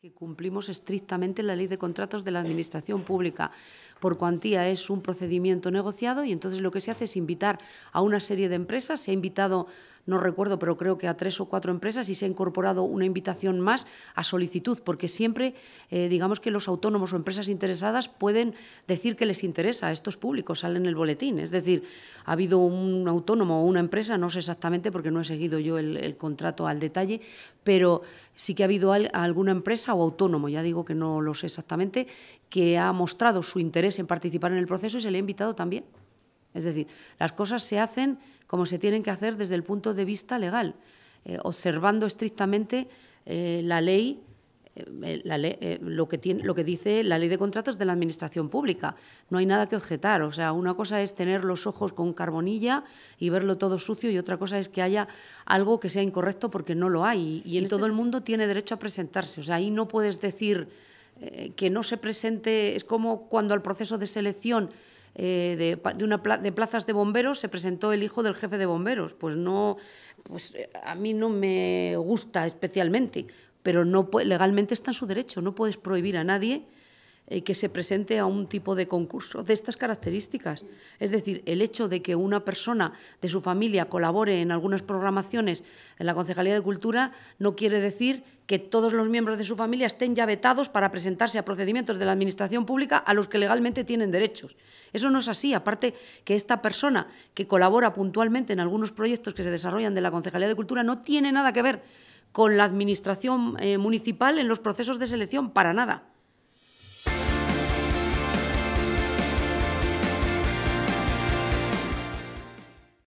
que cumplimos estrictamente la ley de contratos de la Administración Pública. Por cuantía es un procedimiento negociado y entonces lo que se hace es invitar a una serie de empresas, se ha invitado no recuerdo, pero creo que a tres o cuatro empresas y se ha incorporado una invitación más a solicitud, porque siempre, eh, digamos que los autónomos o empresas interesadas pueden decir que les interesa, a estos públicos, salen en el boletín. Es decir, ha habido un autónomo o una empresa, no sé exactamente porque no he seguido yo el, contrato al detalle, pero sí que ha habido alguna empresa o autónomo, ya digo que no lo sé exactamente, que ha mostrado su interés en participar en el proceso y se le ha invitado también. Es decir, las cosas se hacen como se tienen que hacer desde el punto de vista legal, eh, observando estrictamente eh, la ley, eh, lo, que dice la ley de contratos de la Administración Pública. No hay nada que objetar. O sea, una cosa es tener los ojos con carbonilla y verlo todo sucio y otra cosa es que haya algo que sea incorrecto porque no lo hay. Y, en todo este el mundo tiene derecho a presentarse. O sea, ahí no puedes decir que no se presente. Es como cuando al proceso de selección eh, de, de, una de plazas de bomberos se presentó el hijo del jefe de bomberos. Pues no, pues eh, a mí no me gusta especialmente, pero no legalmente está en su derecho. No puedes prohibir a nadie eh, que se presente a un tipo de concurso de estas características. Es decir, el hecho de que una persona de su familia colabore en algunas programaciones en la Concejalía de Cultura no quiere decir que todos los miembros de su familia estén ya vetados para presentarse a procedimientos de la Administración Pública a los que legalmente tienen derechos. Eso no es así, aparte que esta persona que colabora puntualmente en algunos proyectos que se desarrollan de la Concejalía de Cultura no tiene nada que ver con la Administración eh, Municipal en los procesos de selección, para nada.